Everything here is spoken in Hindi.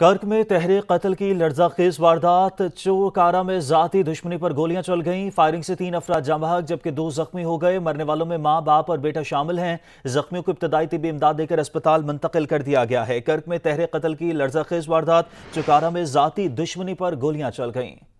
कर्क में तहरीर कत्ल की लर्जा खेज वारदात चोर कारा में जाती दुश्मनी पर गोलियां चल गईं फायरिंग से तीन अफराद जमाहक जबकि दो जख्मी हो गए मरने वालों में मां बाप और बेटा शामिल हैं जख्मियों को इब्तदाई तबी इमदाद देकर अस्पताल मुंतकिल कर दिया गया है कर्क में तहरे कत्ल की लर्जा खेज वारदात चोकारा में जाती दुश्मनी पर गोलियां चल गईं